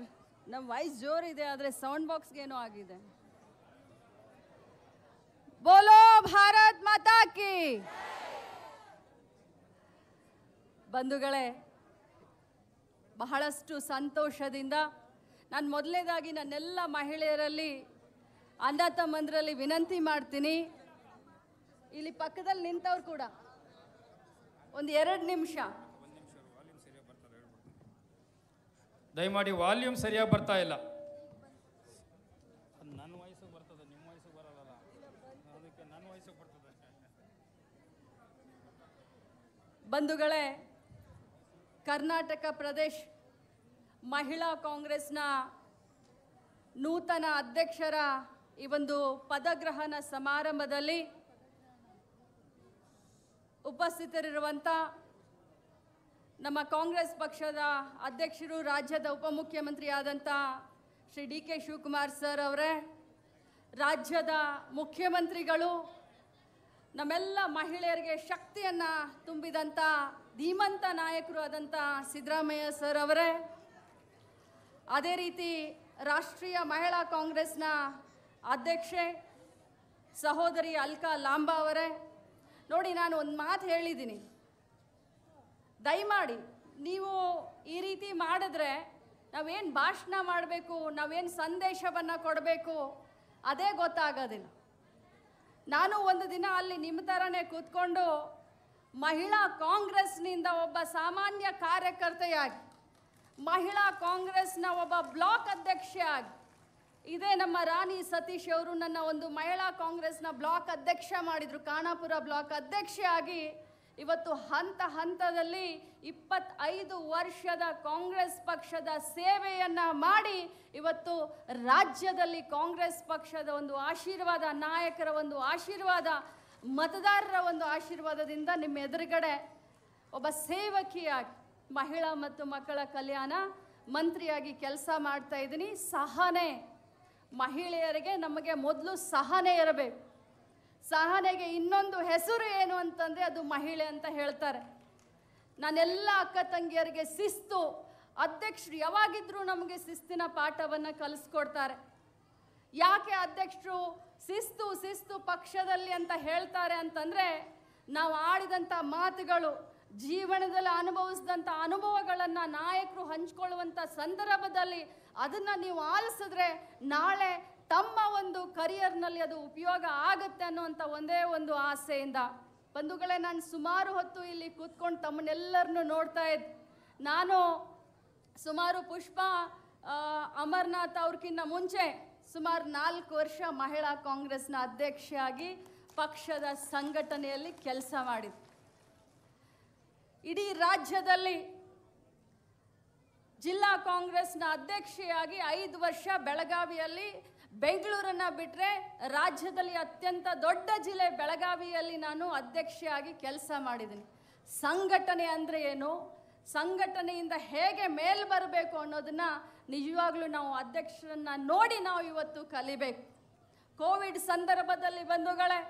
sir ನಮ್ಮ voice ಜೋರಿದೆ ಆದರೆ sound ಬಾಕ್ಸ್ಗೆ ಏನೋ ಆಗಿದೆ ಬೋಲೋ ಭಾರತ್ ಮಾತಾಕಿ ಬಂಧುಗಳೇ ಬಹಳಷ್ಟು ಸಂತೋಷದಿಂದ ನಾನು ಮೊದಲನೇದಾಗಿ ನನ್ನೆಲ್ಲ ಮಹಿಳೆಯರಲ್ಲಿ ಅಣ್ಣ ತಮ್ಮಂದರಲ್ಲಿ ವಿನಂತಿ ಮಾಡ್ತೀನಿ ಇಲ್ಲಿ ಪಕ್ಕದಲ್ಲಿ ನಿಂತವ್ರು ಕೂಡ ಒಂದು ಎರಡು ನಿಮಿಷ ದಯಮಾಡಿ ವಾಲ್ಯೂಮ್ ಸರಿಯಾಗಿ ಬರ್ತಾ ಇಲ್ಲ ನನ್ನ ಬರ್ತದೆ ನಿಮ್ಮ ಅದಕ್ಕೆ ನನ್ನ ಬರ್ತದೆ ಬಂಧುಗಳೇ ಕರ್ನಾಟಕ ಪ್ರದೇಶ ಮಹಿಳಾ ಕಾಂಗ್ರೆಸ್ನ ನೂತನ ಅಧ್ಯಕ್ಷರ ಈ ಒಂದು ಪದಗ್ರಹಣ ಸಮಾರಂಭದಲ್ಲಿ ಉಪಸ್ಥಿತರಿರುವಂಥ ನಮ್ಮ ಕಾಂಗ್ರೆಸ್ ಪಕ್ಷದ ಅಧ್ಯಕ್ಷರು ರಾಜ್ಯದ ಉಪಮುಖ್ಯಮಂತ್ರಿ ಆದಂಥ Shri D K Shivakumar sir ಅವರೇ ರಾಜ್ಯದ ಮುಖ್ಯಮಂತ್ರಿಗಳು ನಮ್ಮೆಲ್ಲ ಮಹಿಳೆಯರಿಗೆ ಶಕ್ತಿಯನ್ನು ತುಂಬಿದಂಥ ಧೀಮಂತ ನಾಯಕರು ಆದಂಥ ಸಿದ್ದರಾಮಯ್ಯ ಸರ್ ಅವರೇ ಅದೇ ರೀತಿ ರಾಷ್ಟ್ರೀಯ ಮಹಿಳಾ ಕಾಂಗ್ರೆಸ್ನ ಅಧ್ಯಕ್ಷೆ ಸಹೋದರಿ ಅಲ್ಕಾ ಲಾಂಬಾ ಅವರೇ ನೋಡಿ ನಾನು ಒಂದು ಮಾತು ಹೇಳಿದ್ದೀನಿ ದಯಮಾಡಿ ನೀವು ಈ ರೀತಿ ಮಾಡಿದ್ರೆ ನಾವೇನು ಭಾಷಣ ಮಾಡಬೇಕು ನಾವೇನು ಸಂದೇಶವನ್ನು ಕೊಡಬೇಕು ಅದೇ ಗೊತ್ತಾಗೋದಿಲ್ಲ ನಾನು ಒಂದು ದಿನ ಅಲ್ಲಿ ನಿಮ್ಮ ಥರನೇ ಕೂತ್ಕೊಂಡು ಮಹಿಳಾ ಕಾಂಗ್ರೆಸ್ನಿಂದ ಒಬ್ಬ ಸಾಮಾನ್ಯ ಕಾರ್ಯಕರ್ತೆಯಾಗಿ ಮಹಿಳಾ ಕಾಂಗ್ರೆಸ್ನ ಒಬ್ಬ ಬ್ಲಾಕ್ ಅಧ್ಯಕ್ಷೆಯಾಗಿ ಇದೇ ನಮ್ಮ ರಾಣಿ ಸತೀಶ್ ಅವರು ನನ್ನ ಒಂದು ಮಹಿಳಾ ಕಾಂಗ್ರೆಸ್ನ ಬ್ಲಾಕ್ ಅಧ್ಯಕ್ಷ ಮಾಡಿದರು ಖಾನಾಪುರ ಬ್ಲಾಕ್ ಅಧ್ಯಕ್ಷೆಯಾಗಿ ಇವತ್ತು ಹಂತ ಹಂತದಲ್ಲಿ ಇಪ್ಪತ್ತೈದು ವರ್ಷದ ಕಾಂಗ್ರೆಸ್ ಪಕ್ಷದ ಸೇವೆಯನ್ನು ಮಾಡಿ ಇವತ್ತು ರಾಜ್ಯದಲ್ಲಿ ಕಾಂಗ್ರೆಸ್ ಪಕ್ಷದ ಒಂದು ಆಶೀರ್ವಾದ ನಾಯಕರ ಒಂದು ಆಶೀರ್ವಾದ ಮತದಾರರ ಒಂದು ಆಶೀರ್ವಾದದಿಂದ ನಿಮ್ಮ ಎದುರುಗಡೆ ಒಬ್ಬ ಸೇವಕಿಯಾಗಿ ಮಹಿಳಾ ಮತ್ತು ಮಕ್ಕಳ ಕಲ್ಯಾಣ ಮಂತ್ರಿಯಾಗಿ ಕೆಲಸ ಮಾಡ್ತಾ ಇದ್ದೀನಿ ಸಹನೆ ಮಹಿಳೆಯರಿಗೆ ನಮಗೆ ಮೊದಲು ಸಹನೆ ಇರಬೇಕು ಸಹನೆಗೆ ಇನ್ನೊಂದು ಹೆಸರು ಏನು ಅಂತಂದರೆ ಅದು ಮಹಿಳೆ ಅಂತ ಹೇಳ್ತಾರೆ ನಾನೆಲ್ಲ ಅಕ್ಕ ತಂಗಿಯರಿಗೆ ಶಿಸ್ತು ಅಧ್ಯಕ್ಷರು ಯಾವಾಗಿದ್ರೂ ನಮಗೆ ಶಿಸ್ತಿನ ಪಾಠವನ್ನು ಕಲಿಸ್ಕೊಡ್ತಾರೆ ಯಾಕೆ ಅಧ್ಯಕ್ಷರು ಶಿಸ್ತು ಶಿಸ್ತು ಪಕ್ಷದಲ್ಲಿ ಅಂತ ಹೇಳ್ತಾರೆ ಅಂತಂದರೆ ನಾವು ಆಡಿದಂಥ ಮಾತುಗಳು ಜೀವನದಲ್ಲಿ ಅನುಭವಿಸಿದಂಥ ಅನುಭವಗಳನ್ನು ನಾಯಕರು ಹಂಚ್ಕೊಳ್ಳುವಂಥ ಸಂದರ್ಭದಲ್ಲಿ ಅದನ್ನು ನೀವು ಆಲಿಸಿದ್ರೆ ನಾಳೆ ತಮ್ಮ ಒಂದು ಕರಿಯರ್ನಲ್ಲಿ ಅದು ಉಪಯೋಗ ಆಗುತ್ತೆ ಅನ್ನುವಂಥ ಒಂದೇ ಒಂದು ಆಸೆಯಿಂದ ಬಂಧುಗಳೇ ನಾನು ಸುಮಾರು ಹೊತ್ತು ಇಲ್ಲಿ ಕೂತ್ಕೊಂಡು ತಮ್ಮನ್ನೆಲ್ಲರನ್ನು ನೋಡ್ತಾ ಇದ್ದೆ ನಾನು ಸುಮಾರು ಪುಷ್ಪ ಅಮರ್ನಾಥ್ ಅವ್ರಕ್ಕಿಂತ ಮುಂಚೆ ಸುಮಾರು ನಾಲ್ಕು ವರ್ಷ ಮಹಿಳಾ ಕಾಂಗ್ರೆಸ್ನ ಅಧ್ಯಕ್ಷೆಯಾಗಿ ಪಕ್ಷದ ಸಂಘಟನೆಯಲ್ಲಿ ಕೆಲಸ ಮಾಡಿದ್ದೆ ಇಡೀ ರಾಜ್ಯದಲ್ಲಿ ಜಿಲ್ಲಾ ಕಾಂಗ್ರೆಸ್ನ ಅಧ್ಯಕ್ಷೆಯಾಗಿ ಐದು ವರ್ಷ ಬೆಳಗಾವಿಯಲ್ಲಿ ಬೆಂಗಳೂರನ್ನು ಬಿಟ್ಟರೆ ರಾಜ್ಯದಲ್ಲಿ ಅತ್ಯಂತ ದೊಡ್ಡ ಜಿಲ್ಲೆ ಬೆಳಗಾವಿಯಲ್ಲಿ ನಾನು ಅಧ್ಯಕ್ಷೆಯಾಗಿ ಕೆಲಸ ಮಾಡಿದ್ದೀನಿ ಸಂಘಟನೆ ಅಂದರೆ ಏನು ಸಂಘಟನೆಯಿಂದ ಹೇಗೆ ಮೇಲ್ ಬರಬೇಕು ಅನ್ನೋದನ್ನು ನಿಜವಾಗ್ಲೂ ನಾವು ಅಧ್ಯಕ್ಷರನ್ನು ನೋಡಿ ನಾವು ಇವತ್ತು ಕಲಿಬೇಕು ಕೋವಿಡ್ ಸಂದರ್ಭದಲ್ಲಿ ಬಂಧುಗಳೇ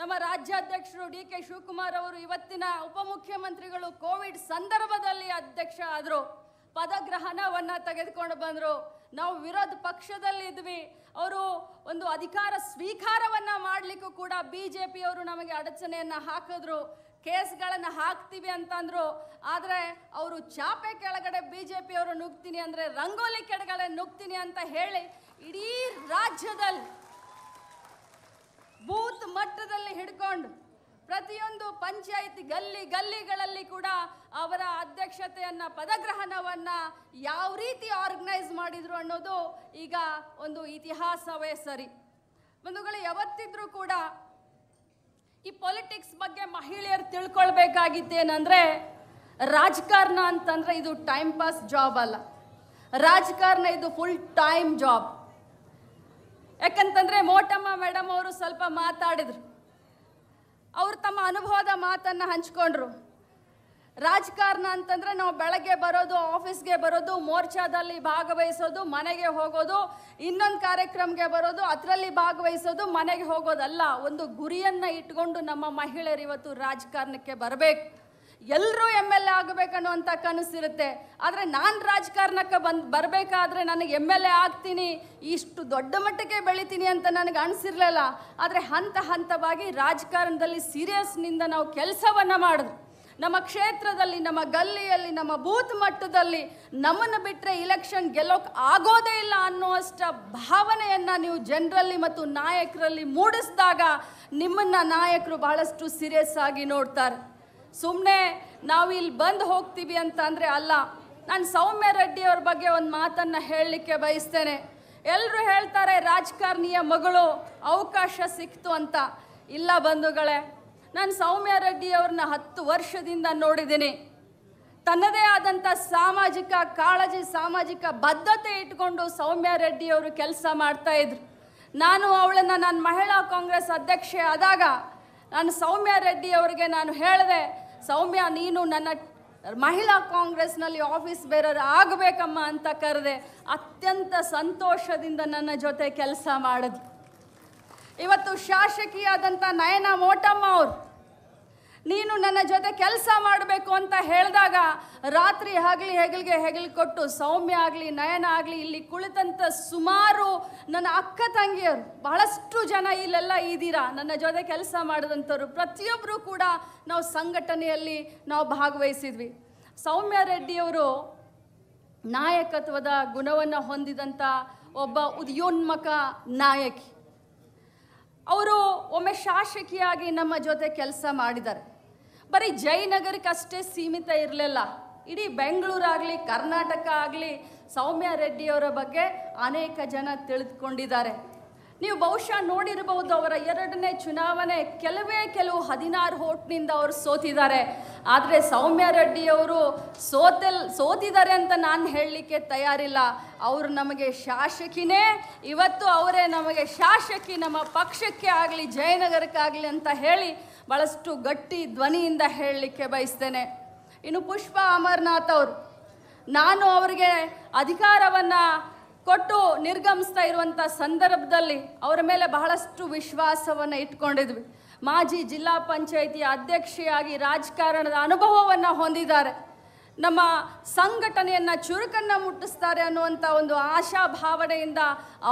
ನಮ್ಮ ರಾಜ್ಯಾಧ್ಯಕ್ಷರು ಡಿ ಕೆ ಶಿವಕುಮಾರ್ ಅವರು ಇವತ್ತಿನ ಉಪಮುಖ್ಯಮಂತ್ರಿಗಳು ಕೋವಿಡ್ ಸಂದರ್ಭದಲ್ಲಿ ಅಧ್ಯಕ್ಷ ಆದರು ಪದಗ್ರಹಣವನ್ನು ತೆಗೆದುಕೊಂಡು ಬಂದರು ನಾವು ವಿರೋಧ ಪಕ್ಷದಲ್ಲಿದ್ವಿ ಅವರು ಒಂದು ಅಧಿಕಾರ ಸ್ವೀಕಾರವನ್ನು ಮಾಡಲಿಕ್ಕೂ ಕೂಡ ಬಿ ಜೆ ಪಿಯವರು ನಮಗೆ ಅಡಚಣೆಯನ್ನು ಹಾಕಿದ್ರು ಕೇಸ್ಗಳನ್ನು ಹಾಕ್ತೀವಿ ಅಂತಂದರು ಆದರೆ ಅವರು ಚಾಪೆ ಕೆಳಗಡೆ ಬಿ ಜೆ ಪಿಯವರು ನುಗ್ತೀನಿ ಅಂದರೆ ರಂಗೋಲಿ ಕೆಳಗಡೆ ನುಗ್ತೀನಿ ಅಂತ ಹೇಳಿ ಇಡೀ ರಾಜ್ಯದಲ್ಲಿ ಬೂತ್ ಮಟ್ಟದಲ್ಲಿ ಹಿಡ್ಕೊಂಡು ಪ್ರತಿಯೊಂದು ಪಂಚಾಯತ್ ಗಲ್ಲಿ ಗಲ್ಲಿಗಳಲ್ಲಿ ಕೂಡ ಅವರ ಅಧ್ಯಕ್ಷತೆಯನ್ನು ಪದಗ್ರಹಣವನ್ನು ಯಾವ ರೀತಿ ಆರ್ಗನೈಸ್ ಮಾಡಿದರು ಅನ್ನೋದು ಈಗ ಒಂದು ಇತಿಹಾಸವೇ ಸರಿ ಬಂಧುಗಳು ಯಾವತ್ತಿದ್ರೂ ಕೂಡ ಈ ಪೊಲಿಟಿಕ್ಸ್ ಬಗ್ಗೆ ಮಹಿಳೆಯರು ತಿಳ್ಕೊಳ್ಬೇಕಾಗಿದ್ದೇನೆಂದರೆ ರಾಜಕಾರಣ ಅಂತಂದರೆ ಇದು ಟೈಮ್ ಪಾಸ್ ಜಾಬ್ ಅಲ್ಲ ರಾಜಕಾರಣ ಇದು ಫುಲ್ ಟೈಮ್ ಜಾಬ್ ಯಾಕಂತಂದರೆ ಮೋಟಮ್ಮ ಮೇಡಮ್ ಅವರು ಸ್ವಲ್ಪ ಮಾತಾಡಿದ್ರು ಅವರು ತಮ್ಮ ಅನುಭವದ ಮಾತನ್ನು ಹಂಚ್ಕೊಂಡ್ರು ರಾಜಕಾರಣ ಅಂತಂದರೆ ನಾವು ಬೆಳಗ್ಗೆ ಬರೋದು ಆಫೀಸ್ಗೆ ಬರೋದು ಮೋರ್ಚಾದಲ್ಲಿ ಭಾಗವಹಿಸೋದು ಮನೆಗೆ ಹೋಗೋದು ಇನ್ನೊಂದು ಕಾರ್ಯಕ್ರಮಕ್ಕೆ ಬರೋದು ಅದರಲ್ಲಿ ಭಾಗವಹಿಸೋದು ಮನೆಗೆ ಹೋಗೋದಲ್ಲ ಒಂದು ಗುರಿಯನ್ನು ಇಟ್ಕೊಂಡು ನಮ್ಮ ಮಹಿಳೆಯರು ಇವತ್ತು ರಾಜಕಾರಣಕ್ಕೆ ಬರಬೇಕು ಎಲ್ಲರೂ ಎಮ್ ಎಲ್ ಎ ಆಗಬೇಕನ್ನುವಂಥ ಕನಸಿರುತ್ತೆ ಆದರೆ ನಾನು ರಾಜಕಾರಣಕ್ಕೆ ಬಂದು ಬರಬೇಕಾದ್ರೆ ನನಗೆ ಎಮ್ ಎಲ್ ಎ ಆಗ್ತೀನಿ ಇಷ್ಟು ದೊಡ್ಡ ಮಟ್ಟಕ್ಕೆ ಬೆಳಿತೀನಿ ಅಂತ ನನಗೆ ಅನಿಸಿರ್ಲಿಲ್ಲ ಆದರೆ ಹಂತ ಹಂತವಾಗಿ ರಾಜಕಾರಣದಲ್ಲಿ ಸೀರಿಯಸ್ನಿಂದ ನಾವು ಕೆಲಸವನ್ನು ಮಾಡಿದ್ರು ನಮ್ಮ ಕ್ಷೇತ್ರದಲ್ಲಿ ನಮ್ಮ ಗಲ್ಲಿಯಲ್ಲಿ ನಮ್ಮ ಬೂತ್ ಮಟ್ಟದಲ್ಲಿ ನಮ್ಮನ್ನು ಬಿಟ್ಟರೆ ಇಲೆಕ್ಷನ್ ಗೆಲ್ಲೋಕೆ ಆಗೋದೇ ಇಲ್ಲ ಅನ್ನುವಷ್ಟ ಭಾವನೆಯನ್ನು ನೀವು ಜನರಲ್ಲಿ ಮತ್ತು ನಾಯಕರಲ್ಲಿ ಮೂಡಿಸಿದಾಗ ನಿಮ್ಮನ್ನು ನಾಯಕರು ಬಹಳಷ್ಟು ಸೀರಿಯಸ್ ಆಗಿ ನೋಡ್ತಾರೆ ಸುಮ್ಮನೆ ನಾವು ಇಲ್ಲಿ ಬಂದು ಹೋಗ್ತೀವಿ ಅಂತ ಅಂದರೆ ಅಲ್ಲ ನಾನು ಸೌಮ್ಯ ರೆಡ್ಡಿಯವ್ರ ಬಗ್ಗೆ ಒಂದು ಮಾತನ್ನು ಹೇಳಲಿಕ್ಕೆ ಬಯಸ್ತೇನೆ ಎಲ್ಲರೂ ಹೇಳ್ತಾರೆ ರಾಜಕಾರಣಿಯ ಮಗಳು ಅವಕಾಶ ಸಿಕ್ತು ಅಂತ ಇಲ್ಲ ಬಂಧುಗಳೇ ನಾನು ಸೌಮ್ಯ ರೆಡ್ಡಿಯವ್ರನ್ನ ಹತ್ತು ವರ್ಷದಿಂದ ನೋಡಿದ್ದೀನಿ ತನ್ನದೇ ಆದಂಥ ಸಾಮಾಜಿಕ ಕಾಳಜಿ ಸಾಮಾಜಿಕ ಬದ್ಧತೆ ಇಟ್ಕೊಂಡು ಸೌಮ್ಯ ರೆಡ್ಡಿಯವರು ಕೆಲಸ ಮಾಡ್ತಾ ಇದ್ರು ನಾನು ಅವಳನ್ನು ನಾನು ಮಹಿಳಾ ಕಾಂಗ್ರೆಸ್ ಅಧ್ಯಕ್ಷೆ ಆದಾಗ ನಾನು ಸೌಮ್ಯ ರೆಡ್ಡಿ ಅವರಿಗೆ ನಾನು ಹೇಳಿದೆ ಸೌಮ್ಯ ನೀನು ನನ್ನ ಮಹಿಳಾ ಕಾಂಗ್ರೆಸ್ನಲ್ಲಿ ಆಫೀಸ್ ಬೇರರ್ ಆಗಬೇಕಮ್ಮ ಅಂತ ಕರೆದೆ ಅತ್ಯಂತ ಸಂತೋಷದಿಂದ ನನ್ನ ಜೊತೆ ಕೆಲಸ ಮಾಡಿದ್ಲು ಇವತ್ತು ಶಾಸಕಿಯಾದಂಥ ನಯನ ಮೋಟಮ್ಮ ಅವರು ನೀನು ನನ್ನ ಜೊತೆ ಕೆಲಸ ಮಾಡಬೇಕು ಅಂತ ಹೇಳಿದಾಗ ರಾತ್ರಿ ಹಗಲಿ ಹೆಗಲಿಗೆ ಹೆಗಲು ಕೊಟ್ಟು ಸೌಮ್ಯ ಆಗಲಿ ನಯನ ಆಗಲಿ ಇಲ್ಲಿ ಕುಳಿತಂಥ ಸುಮಾರು ನನ್ನ ಅಕ್ಕ ತಂಗಿಯರು ಬಹಳಷ್ಟು ಜನ ಇಲ್ಲೆಲ್ಲ ಇದ್ದೀರಾ ನನ್ನ ಜೊತೆ ಕೆಲಸ ಮಾಡಿದಂಥವ್ರು ಪ್ರತಿಯೊಬ್ಬರೂ ಕೂಡ ನಾವು ಸಂಘಟನೆಯಲ್ಲಿ ನಾವು ಭಾಗವಹಿಸಿದ್ವಿ ಸೌಮ್ಯ ರೆಡ್ಡಿಯವರು ನಾಯಕತ್ವದ ಗುಣವನ್ನು ಹೊಂದಿದಂಥ ಒಬ್ಬ ಉದ್ಯೋನ್ಮಕ ನಾಯಕಿ ಅವರು ಒಮ್ಮೆ ಶಾಸಕಿಯಾಗಿ ನಮ್ಮ ಜೊತೆ ಕೆಲಸ ಮಾಡಿದ್ದಾರೆ ಬರೀ ಅಷ್ಟೇ ಸೀಮಿತ ಇರಲಿಲ್ಲ ಇಡೀ ಬೆಂಗಳೂರಾಗಲಿ ಕರ್ನಾಟಕ ಆಗಲಿ ಸೌಮ್ಯ ರೆಡ್ಡಿಯವರ ಬಗ್ಗೆ ಅನೇಕ ಜನ ತಿಳಿದುಕೊಂಡಿದ್ದಾರೆ ನೀವು ಬಹುಶಃ ನೋಡಿರಬಹುದು ಅವರ ಎರಡನೇ ಚುನಾವಣೆ ಕೆಲವೇ ಕೆಲವು ಹದಿನಾರು ಹೋಟ್ನಿಂದ ಅವರು ಸೋತಿದ್ದಾರೆ ಆದರೆ ಸೌಮ್ಯ ರೆಡ್ಡಿಯವರು ಸೋತಲ್ ಸೋತಿದ್ದಾರೆ ಅಂತ ನಾನು ಹೇಳಲಿಕ್ಕೆ ತಯಾರಿಲ್ಲ ಅವರು ನಮಗೆ ಶಾಸಕಿನೇ ಇವತ್ತು ಅವರೇ ನಮಗೆ ಶಾಸಕಿ ನಮ್ಮ ಪಕ್ಷಕ್ಕೆ ಆಗಲಿ ಜಯನಗರಕ್ಕಾಗಲಿ ಅಂತ ಹೇಳಿ ಭಾಳಷ್ಟು ಗಟ್ಟಿ ಧ್ವನಿಯಿಂದ ಹೇಳಲಿಕ್ಕೆ ಬಯಸ್ತೇನೆ ಇನ್ನು ಪುಷ್ಪ ಅಮರ್ನಾಥ್ ಅವರು ನಾನು ಅವರಿಗೆ ಅಧಿಕಾರವನ್ನು ಕೊಟ್ಟು ನಿರ್ಗಮಿಸ್ತಾ ಇರುವಂಥ ಸಂದರ್ಭದಲ್ಲಿ ಅವರ ಮೇಲೆ ಬಹಳಷ್ಟು ವಿಶ್ವಾಸವನ್ನು ಇಟ್ಕೊಂಡಿದ್ವಿ ಮಾಜಿ ಜಿಲ್ಲಾ ಪಂಚಾಯಿತಿ ಅಧ್ಯಕ್ಷೆಯಾಗಿ ರಾಜಕಾರಣದ ಅನುಭವವನ್ನು ಹೊಂದಿದ್ದಾರೆ ನಮ್ಮ ಸಂಘಟನೆಯನ್ನು ಚುರುಕನ್ನು ಮುಟ್ಟಿಸ್ತಾರೆ ಅನ್ನುವಂಥ ಒಂದು ಆಶಾ ಭಾವನೆಯಿಂದ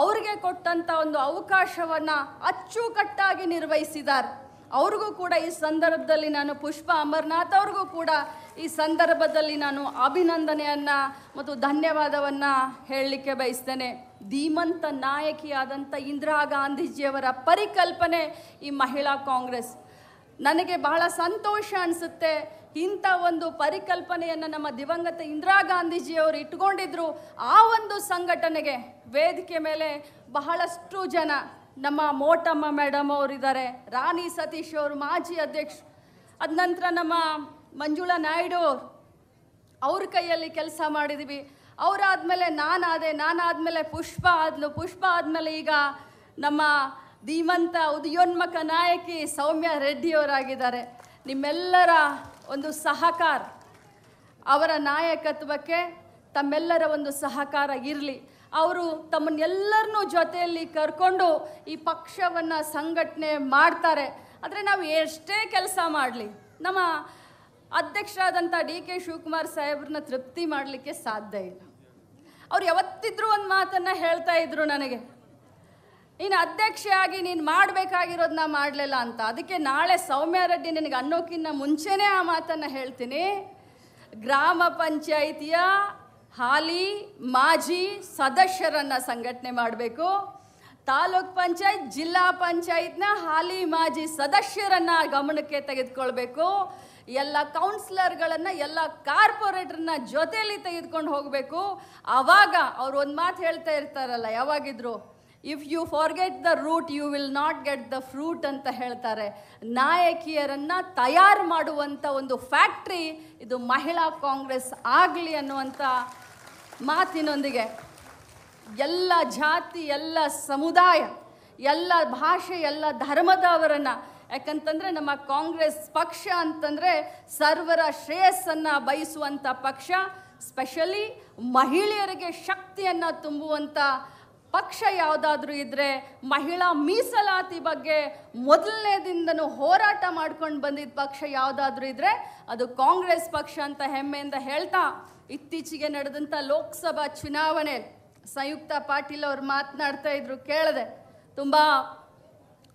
ಅವರಿಗೆ ಕೊಟ್ಟಂಥ ಒಂದು ಅವಕಾಶವನ್ನು ಅಚ್ಚುಕಟ್ಟಾಗಿ ನಿರ್ವಹಿಸಿದ್ದಾರೆ ಅವ್ರಿಗೂ ಕೂಡ ಈ ಸಂದರ್ಭದಲ್ಲಿ ನಾನು ಪುಷ್ಪ ಅಮರನಾಥ್ ಅವ್ರಿಗೂ ಕೂಡ ಈ ಸಂದರ್ಭದಲ್ಲಿ ನಾನು ಅಭಿನಂದನೆಯನ್ನು ಮತ್ತು ಧನ್ಯವಾದವನ್ನು ಹೇಳಲಿಕ್ಕೆ ಬಯಸ್ತೇನೆ ಧೀಮಂತ ನಾಯಕಿಯಾದಂಥ ಇಂದಿರಾ ಗಾಂಧೀಜಿಯವರ ಪರಿಕಲ್ಪನೆ ಈ ಮಹಿಳಾ ಕಾಂಗ್ರೆಸ್ ನನಗೆ ಬಹಳ ಸಂತೋಷ ಅನಿಸುತ್ತೆ ಇಂಥ ಒಂದು ಪರಿಕಲ್ಪನೆಯನ್ನು ನಮ್ಮ ದಿವಂಗತ ಇಂದಿರಾ ಗಾಂಧೀಜಿಯವರು ಇಟ್ಕೊಂಡಿದ್ರು ಆ ಒಂದು ಸಂಘಟನೆಗೆ ವೇದಿಕೆ ಮೇಲೆ ಬಹಳಷ್ಟು ಜನ ನಮ್ಮ ಮೋಟಮ್ಮ ಮೇಡಮ್ ಅವರಿದ್ದಾರೆ ರಾಣಿ ಸತೀಶ್ ಅವರು ಮಾಜಿ ಅಧ್ಯಕ್ಷ ಅದ ನಂತರ ನಮ್ಮ ಮಂಜುಳಾ ನಾಯ್ಡು ಅವರು ಅವ್ರ ಕೈಯಲ್ಲಿ ಕೆಲಸ ಮಾಡಿದ್ದೀವಿ ಅವರಾದಮೇಲೆ ನಾನಾದೆ ನಾನಾದಮೇಲೆ ಪುಷ್ಪ ಆದ್ಲು ಪುಷ್ಪ ಆದಮೇಲೆ ಈಗ ನಮ್ಮ ಧೀಮಂತ ಉದಯೋನ್ಮುಖ ನಾಯಕಿ ಸೌಮ್ಯ ರೆಡ್ಡಿಯವರಾಗಿದ್ದಾರೆ ನಿಮ್ಮೆಲ್ಲರ ಒಂದು ಸಹಕಾರ ಅವರ ನಾಯಕತ್ವಕ್ಕೆ ತಮ್ಮೆಲ್ಲರ ಒಂದು ಸಹಕಾರ ಇರಲಿ ಅವರು ತಮ್ಮನ್ನೆಲ್ಲರನ್ನೂ ಜೊತೆಯಲ್ಲಿ ಕರ್ಕೊಂಡು ಈ ಪಕ್ಷವನ್ನು ಸಂಘಟನೆ ಮಾಡ್ತಾರೆ ಆದರೆ ನಾವು ಎಷ್ಟೇ ಕೆಲಸ ಮಾಡಲಿ ನಮ್ಮ ಅಧ್ಯಕ್ಷರಾದಂಥ ಡಿ ಕೆ ಶಿವಕುಮಾರ್ ಸಾಹೇಬ್ರನ್ನ ತೃಪ್ತಿ ಮಾಡಲಿಕ್ಕೆ ಸಾಧ್ಯ ಇಲ್ಲ ಅವ್ರು ಯಾವತ್ತಿದ್ರೂ ಒಂದು ಮಾತನ್ನು ಹೇಳ್ತಾ ಇದ್ರು ನನಗೆ ನೀನು ಅಧ್ಯಕ್ಷೆಯಾಗಿ ನೀನು ಮಾಡಬೇಕಾಗಿರೋದನ್ನ ಮಾಡಲಿಲ್ಲ ಅಂತ ಅದಕ್ಕೆ ನಾಳೆ ಸೌಮ್ಯ ರೆಡ್ಡಿ ನಿನಗೆ ಅನ್ನೋಕ್ಕಿಂತ ಮುಂಚೆನೇ ಆ ಮಾತನ್ನು ಹೇಳ್ತೀನಿ ಗ್ರಾಮ ಪಂಚಾಯಿತಿಯ ಹಾಲಿ ಮಾಜಿ ಸದಸ್ಯರನ್ನು ಸಂಘಟನೆ ಮಾಡಬೇಕು ತಾಲೂಕ್ ಪಂಚಾಯತ್ ಜಿಲ್ಲಾ ಪಂಚಾಯತ್ನ ಹಾಲಿ ಮಾಜಿ ಸದಸ್ಯರನ್ನ ಗಮನಕ್ಕೆ ತೆಗೆದುಕೊಳ್ಬೇಕು ಎಲ್ಲ ಕೌನ್ಸಿಲರ್ಗಳನ್ನು ಎಲ್ಲ ಕಾರ್ಪೊರೇಟರ್ನ ಜೊತೆಯಲ್ಲಿ ತೆಗೆದುಕೊಂಡು ಹೋಗಬೇಕು ಆವಾಗ ಅವ್ರು ಒಂದು ಮಾತು ಹೇಳ್ತಾ ಇರ್ತಾರಲ್ಲ ಯಾವಾಗಿದ್ರು if you forget the root you will not get the fruit ಅಂತ ಹೇಳ್ತಾರೆ ನಾಯಕಿಯರನ್ನು ತಯಾರು ಮಾಡುವಂಥ ಒಂದು ಫ್ಯಾಕ್ಟ್ರಿ ಇದು ಮಹಿಳಾ ಕಾಂಗ್ರೆಸ್ ಆಗಲಿ ಅನ್ನುವಂಥ ಮಾತಿನೊಂದಿಗೆ ಎಲ್ಲ ಜಾತಿ ಎಲ್ಲ ಸಮುದಾಯ ಎಲ್ಲ ಭಾಷೆ ಎಲ್ಲ ಧರ್ಮದವರನ್ನು ಯಾಕಂತಂದರೆ ನಮ್ಮ ಕಾಂಗ್ರೆಸ್ ಪಕ್ಷ ಅಂತಂದರೆ ಸರ್ವರ ಶ್ರೇಯಸ್ಸನ್ನು ಬಯಸುವಂಥ ಪಕ್ಷ ಸ್ಪೆಷಲಿ ಮಹಿಳೆಯರಿಗೆ ಶಕ್ತಿಯನ್ನು ತುಂಬುವಂಥ ಪಕ್ಷ ಯಾವುದಾದ್ರೂ ಇದ್ದರೆ ಮಹಿಳಾ ಮೀಸಲಾತಿ ಬಗ್ಗೆ ಮೊದಲನೇದಿಂದನೂ ಹೋರಾಟ ಮಾಡ್ಕೊಂಡು ಬಂದಿದ್ದ ಪಕ್ಷ ಯಾವುದಾದ್ರೂ ಇದ್ದರೆ ಅದು ಕಾಂಗ್ರೆಸ್ ಪಕ್ಷ ಅಂತ ಹೆಮ್ಮೆಯಿಂದ ಹೇಳ್ತಾ ಇತ್ತೀಚೆಗೆ ನಡೆದಂಥ ಲೋಕಸಭಾ ಚುನಾವಣೆ ಸಂಯುಕ್ತ ಪಾಟೀಲ್ ಅವರು ಮಾತನಾಡ್ತಾ ಇದ್ರು ಕೇಳಿದೆ ತುಂಬ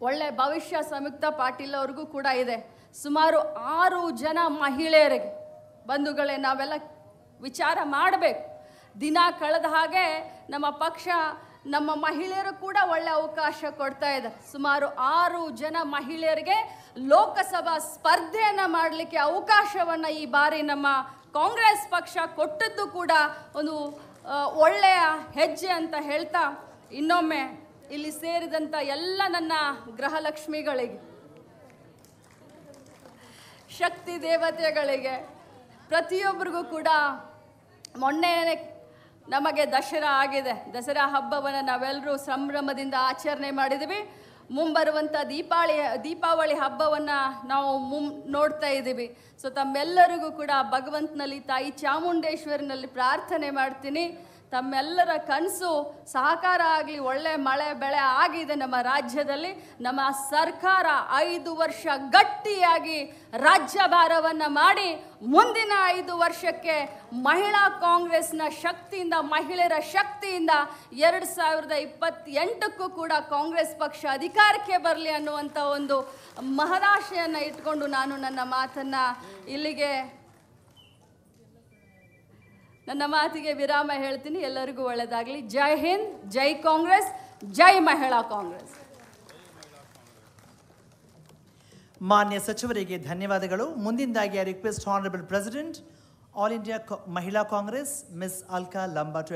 ಒಳ್ಳೆ ಭವಿಷ್ಯ ಸಂಯುಕ್ತ ಪಾಟೀಲ್ ಅವ್ರಿಗೂ ಕೂಡ ಇದೆ ಸುಮಾರು ಆರು ಜನ ಮಹಿಳೆಯರಿಗೆ ಬಂಧುಗಳೇ ನಾವೆಲ್ಲ ವಿಚಾರ ಮಾಡಬೇಕು ದಿನ ಕಳೆದ ಹಾಗೆ ನಮ್ಮ ಪಕ್ಷ ನಮ್ಮ ಮಹಿಳೆಯರು ಕೂಡ ಒಳ್ಳೆ ಅವಕಾಶ ಕೊಡ್ತಾ ಇದ್ದಾರೆ ಸುಮಾರು ಆರು ಜನ ಮಹಿಳೆಯರಿಗೆ ಲೋಕಸಭಾ ಸ್ಪರ್ಧೆಯನ್ನು ಮಾಡಲಿಕ್ಕೆ ಅವಕಾಶವನ್ನು ಈ ಬಾರಿ ನಮ್ಮ ಕಾಂಗ್ರೆಸ್ ಪಕ್ಷ ಕೊಟ್ಟದ್ದು ಕೂಡ ಒಂದು ಒಳ್ಳೆಯ ಹೆಜ್ಜೆ ಅಂತ ಹೇಳ್ತಾ ಇನ್ನೊಮ್ಮೆ ಇಲ್ಲಿ ಸೇರಿದಂಥ ಎಲ್ಲ ನನ್ನ ಗೃಹಲಕ್ಷ್ಮಿಗಳಿಗೆ ಶಕ್ತಿ ದೇವತೆಗಳಿಗೆ ಪ್ರತಿಯೊಬ್ಬರಿಗೂ ಕೂಡ ಮೊನ್ನೆ ನಮಗೆ ದಸರಾ ಆಗಿದೆ ದಸರಾ ಹಬ್ಬವನ್ನು ನಾವೆಲ್ಲರೂ ಸಂಭ್ರಮದಿಂದ ಆಚರಣೆ ಮಾಡಿದ್ದೀವಿ ಮುಂಬರುವಂಥ ದೀಪಾವಳಿ ದೀಪಾವಳಿ ಹಬ್ಬವನ್ನು ನಾವು ಮುಂ ನೋಡ್ತಾ ಇದ್ದೀವಿ ಸೊ ತಮ್ಮೆಲ್ಲರಿಗೂ ಕೂಡ ಭಗವಂತನಲ್ಲಿ ತಾಯಿ ಚಾಮುಂಡೇಶ್ವರಿನಲ್ಲಿ ಪ್ರಾರ್ಥನೆ ಮಾಡ್ತೀನಿ ತಮ್ಮೆಲ್ಲರ ಕನಸು ಸಹಕಾರ ಆಗಲಿ ಒಳ್ಳೆ ಮಳೆ ಬೆಳೆ ಆಗಿದೆ ನಮ್ಮ ರಾಜ್ಯದಲ್ಲಿ ನಮ್ಮ ಸರ್ಕಾರ ಐದು ವರ್ಷ ಗಟ್ಟಿಯಾಗಿ ರಾಜ್ಯ ಭಾರವನ್ನು ಮಾಡಿ ಮುಂದಿನ ಐದು ವರ್ಷಕ್ಕೆ ಮಹಿಳಾ ಕಾಂಗ್ರೆಸ್ನ ಶಕ್ತಿಯಿಂದ ಮಹಿಳೆಯರ ಶಕ್ತಿಯಿಂದ ಎರಡು ಸಾವಿರದ ಇಪ್ಪತ್ತೆಂಟಕ್ಕೂ ಕೂಡ ಕಾಂಗ್ರೆಸ್ ಪಕ್ಷ ಅಧಿಕಾರಕ್ಕೆ ಬರಲಿ ಅನ್ನುವಂಥ ಒಂದು ಮಹದಾಶೆಯನ್ನು ಇಟ್ಕೊಂಡು ನಾನು ನನ್ನ ಮಾತನ್ನು ಇಲ್ಲಿಗೆ ನನ್ನ ಮಾತಿಗೆ ವಿರಾಮ ಹೇಳ್ತೀನಿ ಎಲ್ಲರಿಗೂ ಒಳ್ಳೆಯದಾಗಲಿ ಜೈ ಹಿಂದ್ ಜೈ ಕಾಂಗ್ರೆಸ್ ಜೈ ಮಹಿಳಾ ಕಾಂಗ್ರೆಸ್ ಮಾನ್ಯ ಸಚಿವರಿಗೆ ಧನ್ಯವಾದಗಳು ಮುಂದಿನದಾಗಿ request honourable president all India Mahila Congress miss Alka to